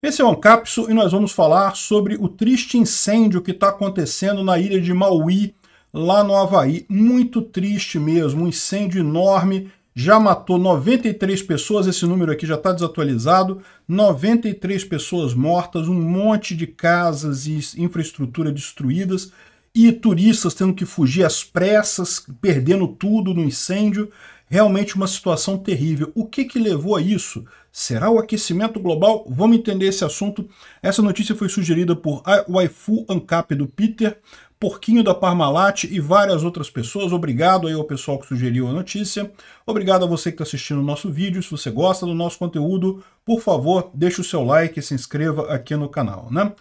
Esse é o Ancapsu e nós vamos falar sobre o triste incêndio que está acontecendo na ilha de Maui, lá no Havaí. Muito triste mesmo, um incêndio enorme. Já matou 93 pessoas, esse número aqui já está desatualizado. 93 pessoas mortas, um monte de casas e infraestrutura destruídas e turistas tendo que fugir às pressas, perdendo tudo no incêndio. Realmente uma situação terrível. O que, que levou a isso? Será o aquecimento global? Vamos entender esse assunto. Essa notícia foi sugerida por Waifu Ancap do Peter, Porquinho da Parmalat e várias outras pessoas. Obrigado aí ao pessoal que sugeriu a notícia. Obrigado a você que está assistindo o nosso vídeo. Se você gosta do nosso conteúdo, por favor, deixe o seu like e se inscreva aqui no canal, né?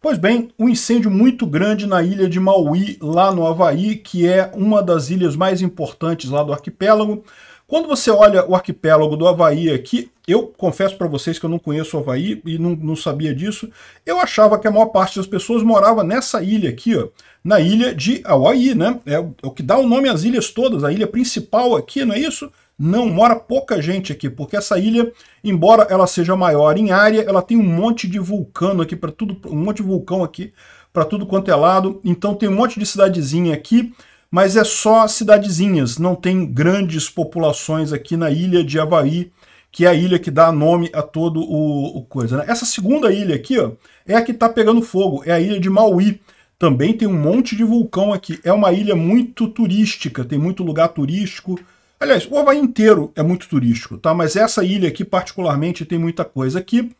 Pois bem, um incêndio muito grande na ilha de Maui, lá no Havaí, que é uma das ilhas mais importantes lá do arquipélago. Quando você olha o arquipélago do Havaí aqui, eu confesso para vocês que eu não conheço o Havaí e não, não, sabia disso, eu achava que a maior parte das pessoas morava nessa ilha aqui, ó, na ilha de Hawaii, né? É, é o que dá o nome às ilhas todas, a ilha principal aqui, não é isso? não mora pouca gente aqui, porque essa ilha, embora ela seja maior em área, ela tem um monte de vulcão aqui para tudo, um monte de vulcão aqui para tudo quanto é lado. Então tem um monte de cidadezinha aqui, mas é só cidadezinhas, não tem grandes populações aqui na ilha de Havaí, que é a ilha que dá nome a todo o, o coisa. Né? Essa segunda ilha aqui, ó, é a que está pegando fogo, é a ilha de Maui. Também tem um monte de vulcão aqui. É uma ilha muito turística, tem muito lugar turístico Aliás, o Havaí inteiro é muito turístico, tá? Mas essa ilha aqui, particularmente, tem muita coisa aqui.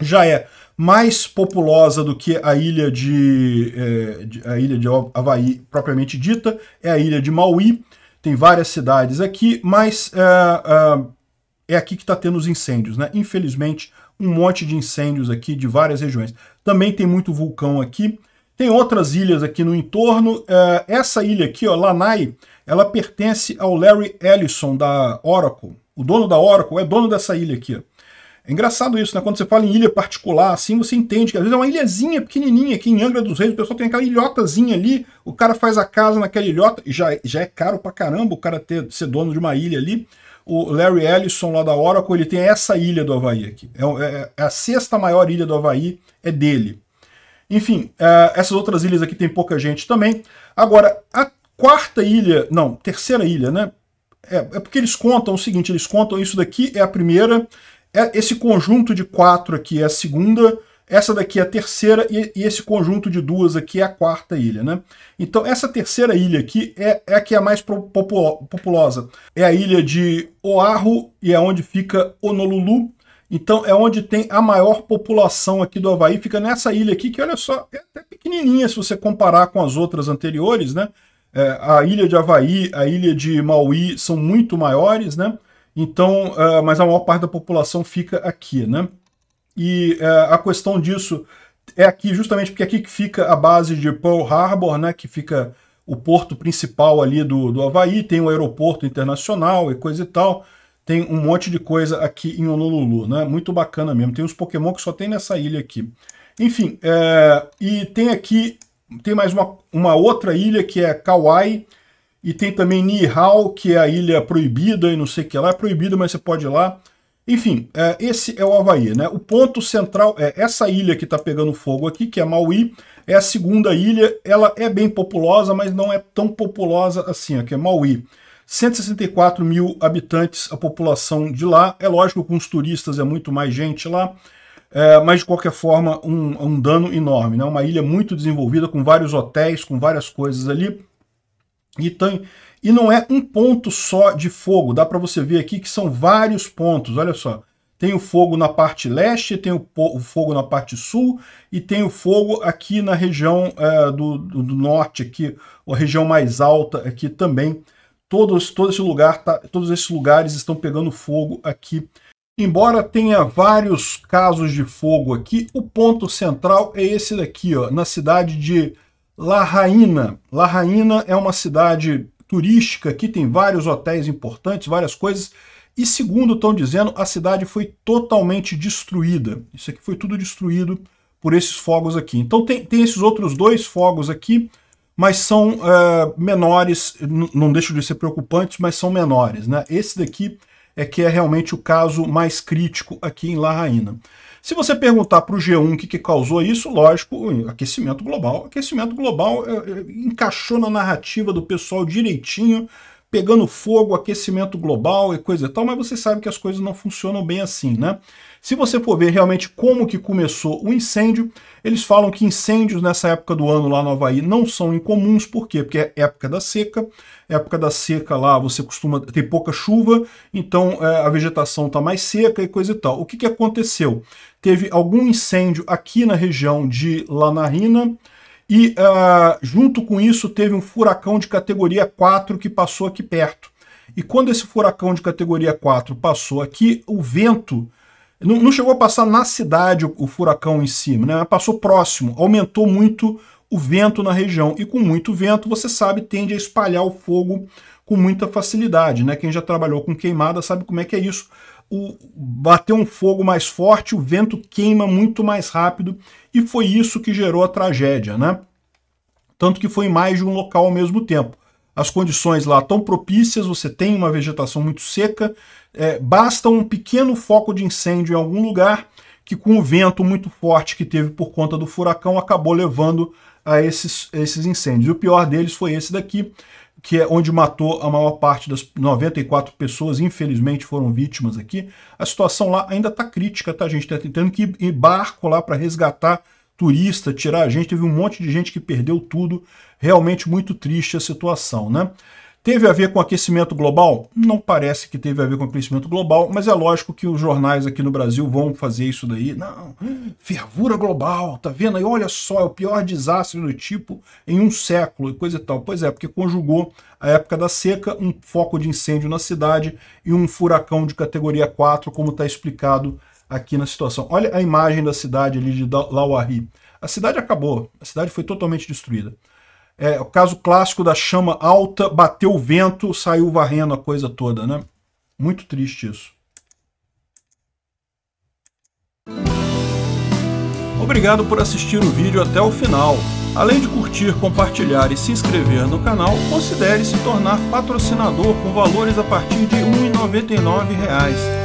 Já é mais populosa do que a ilha de, é, de a ilha de Havaí propriamente dita, é a ilha de Maui. Tem várias cidades aqui, mas é, é, é aqui que está tendo os incêndios, né? Infelizmente, um monte de incêndios aqui de várias regiões. Também tem muito vulcão aqui. Tem outras ilhas aqui no entorno. É, essa ilha aqui, ó, Lanai, ela pertence ao Larry Ellison, da Oracle. O dono da Oracle é dono dessa ilha aqui. É engraçado isso, né? Quando você fala em ilha particular, assim você entende que às vezes é uma ilhazinha pequenininha aqui em Angra dos Reis, o pessoal tem aquela ilhotazinha ali, o cara faz a casa naquela ilhota, e já, já é caro pra caramba o cara ter, ser dono de uma ilha ali. O Larry Ellison lá da Oracle, ele tem essa ilha do Havaí aqui. É, é, é a sexta maior ilha do Havaí, é dele. Enfim, é, essas outras ilhas aqui tem pouca gente também. Agora, a quarta ilha, não, terceira ilha, né? É, é, porque eles contam o seguinte, eles contam isso daqui é a primeira, é, esse conjunto de quatro aqui é a segunda, essa daqui é a terceira e, e, esse conjunto de duas aqui é a quarta ilha, né? Então essa terceira ilha aqui é, é a que é a mais populosa. É a ilha de Oahu e é onde fica Honolulu. Então é onde tem a maior população aqui do Havaí, fica nessa ilha aqui, que olha só, é até pequenininha se você comparar com as outras anteriores, né? é, a ilha de Havaí, a ilha de Maui são muito maiores, né? Então, uh, mas a maior parte da população fica aqui, né? E uh, a questão disso é aqui justamente porque é aqui que fica a base de Pearl Harbor, né? Que fica o porto principal ali do, do Havaí, tem o aeroporto internacional e coisa e tal. Tem um monte de coisa aqui em Honolulu, né? Muito bacana mesmo. Tem uns Pokémon que só tem nessa ilha aqui. Enfim, é, e tem aqui tem mais uma, uma outra ilha que é Kauai, e tem também Nihau, que é a ilha proibida e não sei o que lá. É proibida, mas você pode ir lá. Enfim, é, esse é o Havaí. Né? O ponto central é essa ilha que está pegando fogo aqui, que é Maui, é a segunda ilha. Ela é bem populosa, mas não é tão populosa assim. Aqui é Maui. 164 mil habitantes, a população de lá. É lógico, com os turistas é muito mais gente lá. É, mas de qualquer forma, um, um dano enorme. Né? Uma ilha muito desenvolvida, com vários hotéis, com várias coisas ali. E, tem, e não é um ponto só de fogo. Dá para você ver aqui que são vários pontos. Olha só. Tem o fogo na parte leste, tem o, o fogo na parte sul e tem o fogo aqui na região é, do, do, norte, aqui, a região mais alta aqui também. Todos, todo esse lugar tá, todos esses lugares estão pegando fogo aqui Embora tenha vários casos de fogo aqui, o ponto central é esse daqui, ó, na cidade de La Raina. La Raina é uma cidade turística que tem vários hotéis importantes, várias coisas. E segundo estão dizendo, a cidade foi totalmente destruída. Isso aqui foi tudo destruído por esses fogos aqui. Então tem, tem esses outros dois fogos aqui, mas são é, menores, não deixam de ser preocupantes, mas são menores. Né? Esse daqui é que é realmente o caso mais crítico aqui em La Raina. Se você perguntar para o G1 o que, que, causou isso, lógico, aquecimento global. Aquecimento global é, é, encaixou na narrativa do pessoal direitinho pegando fogo, aquecimento global e coisa e tal, mas você sabe que as coisas não funcionam bem assim, né? Se você for ver realmente como que começou o incêndio, eles falam que incêndios nessa época do ano lá no Havaí não são incomuns, por quê? Porque é época da seca, época da seca lá você costuma ter pouca chuva, então é, a vegetação está mais seca e coisa e tal. O que, que aconteceu? Teve algum incêndio aqui na região de Lanarina, e uh, junto com isso teve um furacão de categoria 4 que passou aqui perto. E quando esse furacão de categoria 4 passou aqui, o vento não, não chegou a passar na cidade o, o furacão em cima, né? passou próximo, aumentou muito o vento na região. E com muito vento, você sabe, tende a espalhar o fogo com muita facilidade. Né? Quem já trabalhou com queimada sabe como é que é isso o, bateu um fogo mais forte, o vento queima muito mais rápido e foi isso que gerou a tragédia, né? Tanto que foi em mais de um local ao mesmo tempo. As condições lá tão propícias, você tem uma vegetação muito seca, é, basta um pequeno foco de incêndio em algum lugar que com o vento muito forte que teve por conta do furacão acabou levando a esses, esses incêndios. E o pior deles foi esse daqui, que é onde matou a maior parte das 94 pessoas, infelizmente foram vítimas aqui. A situação lá ainda está crítica, tá, a gente? Está tentando que ir barco lá para resgatar turista, tirar a gente. Teve um monte de gente que perdeu tudo. Realmente muito triste a situação, né? Teve a ver com aquecimento global? Não parece que teve a ver com aquecimento global, mas é lógico que os jornais aqui no Brasil vão fazer isso daí. Não, fervura global, tá vendo aí? Olha só, é o pior desastre do tipo em um século e coisa e tal. Pois é, porque conjugou a época da seca, um foco de incêndio na cidade e um furacão de categoria 4, como está explicado aqui na situação. Olha a imagem da cidade ali de Lauari. A cidade acabou, a cidade foi totalmente destruída. É, o caso clássico da chama alta, bateu o vento, saiu varrendo a coisa toda, né? Muito triste isso. Obrigado por assistir o vídeo até o final. Além de curtir, compartilhar e se inscrever no canal, considere se tornar patrocinador com valores a partir de R$ 1,99